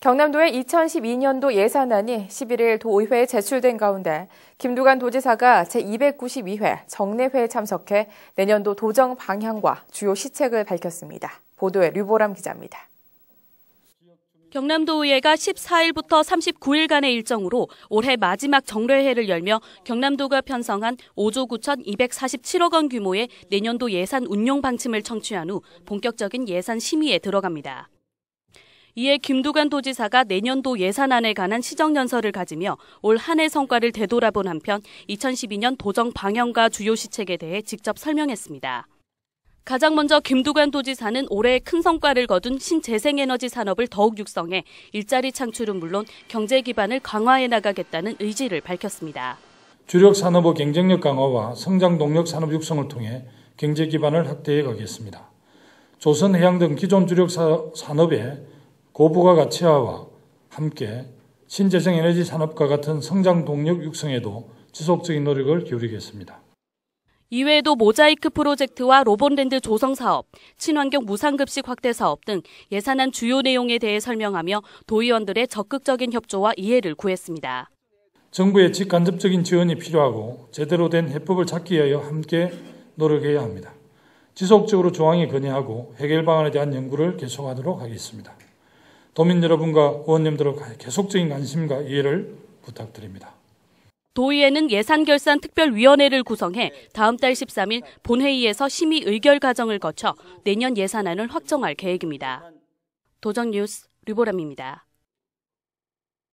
경남도의 2012년도 예산안이 11일 도의회에 제출된 가운데 김두관 도지사가 제292회 정례회에 참석해 내년도 도정 방향과 주요 시책을 밝혔습니다. 보도에 류보람 기자입니다. 경남도의회가 14일부터 39일간의 일정으로 올해 마지막 정례회를 열며 경남도가 편성한 5조 9,247억 원 규모의 내년도 예산 운용 방침을 청취한 후 본격적인 예산 심의에 들어갑니다. 이에 김두관 도지사가 내년도 예산안에 관한 시정연설을 가지며 올 한 해 성과를 되돌아본 한편 2012년 도정 방향과 주요 시책에 대해 직접 설명했습니다. 가장 먼저 김두관 도지사는 올해 큰 성과를 거둔 신재생에너지 산업을 더욱 육성해 일자리 창출은 물론 경제 기반을 강화해 나가겠다는 의지를 밝혔습니다. 주력 산업의 경쟁력 강화와 성장 동력 산업 육성을 통해 경제 기반을 확대해 가겠습니다. 조선해양 등 기존 주력 산업에 고부가 가치화와 함께 신재생 에너지 산업과 같은 성장 동력 육성에도 지속적인 노력을 기울이겠습니다. 이외에도 모자이크 프로젝트와 로봇랜드 조성 사업, 친환경 무상급식 확대 사업 등 예산안 주요 내용에 대해 설명하며 도의원들의 적극적인 협조와 이해를 구했습니다. 정부의 직간접적인 지원이 필요하고 제대로 된 해법을 찾기 위하여 함께 노력해야 합니다. 지속적으로 조항에 건의하고 해결 방안에 대한 연구를 계속하도록 하겠습니다. 도민 여러분과 의원님들의 계속적인 관심과 이해를 부탁드립니다. 도의회는 예산결산특별위원회를 구성해 다음 달 13일 본회의에서 심의 의결 과정을 거쳐 내년 예산안을 확정할 계획입니다. 도정뉴스 류보람입니다.